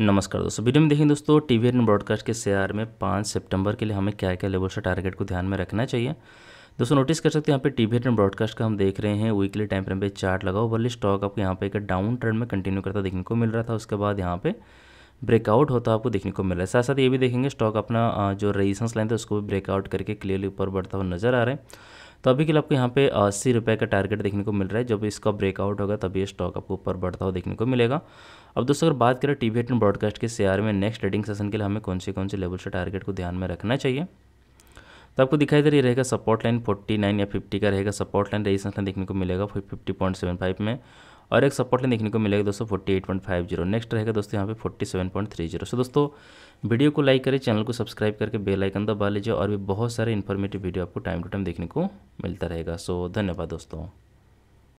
नमस्कार दोस्तों वीडियो में देखें दोस्तों टी वी ब्रॉडकास्ट के शेयर में पाँच सितंबर के लिए हमें क्या क्या लेवल से टारगेट को ध्यान में रखना चाहिए दोस्तों नोटिस कर सकते हैं यहाँ पे टी वी ब्रॉडकास्ट का हम देख रहे हैं वीकली टाइम फ्रेम पे चार्ट लगा हुआ बल्ले स्टॉक आपको यहाँ पे एक डाउन ट्रेंड में कंटिन्यू करता देखने को मिल रहा था उसके बाद यहाँ पे ब्रेकआउट होता आपको देखने को मिल रहा है साथ साथ ये भी देखेंगे स्टॉक अपना जो रेजिस्टेंस लाइन था उसको भी ब्रेकआउट करके क्लियरली ऊपर बढ़ता हुआ नजर आ रहा है तो अभी के लिए आपको यहाँ पे अस्सी रुपये का टारगेट देखने को मिल रहा है जब इसका ब्रेकआउट होगा तभी ये स्टॉक आपको ऊपर बढ़ता हुआ देखने को मिलेगा अब दोस्तों अगर बात करें टी वी ब्रॉडकास्ट के शेयर में नेक्स्ट ट्रेडिंग सेशन के लिए हमें कौन से कौन से लेवल से टारगेट को ध्यान में रखना चाहिए तो आपको दिखाई दे रही रहेगा सपोर्ट लाइन 49 या 50 का रहेगा सपोर्ट लाइन रेजिस्टेंस लाइन देखने को मिलेगा फिफ्टी पॉइंट सेवन फाइव में और एक सपोर्ट लाइन देखने को मिलेगा दोस्तों forty eight point five zero next रहेगा दोस्तों यहाँ पे forty seven point three zero so दोस्तों वीडियो को लाइक करें चैनल को सब्सक्राइब करके बेल आइकन दबा लीजिए और भी बहुत सारे इन्फॉर्मेटिव वीडियो आपको टाइम टू टाइम देखने को मिलता रहेगा सो धन्यवाद दोस्तों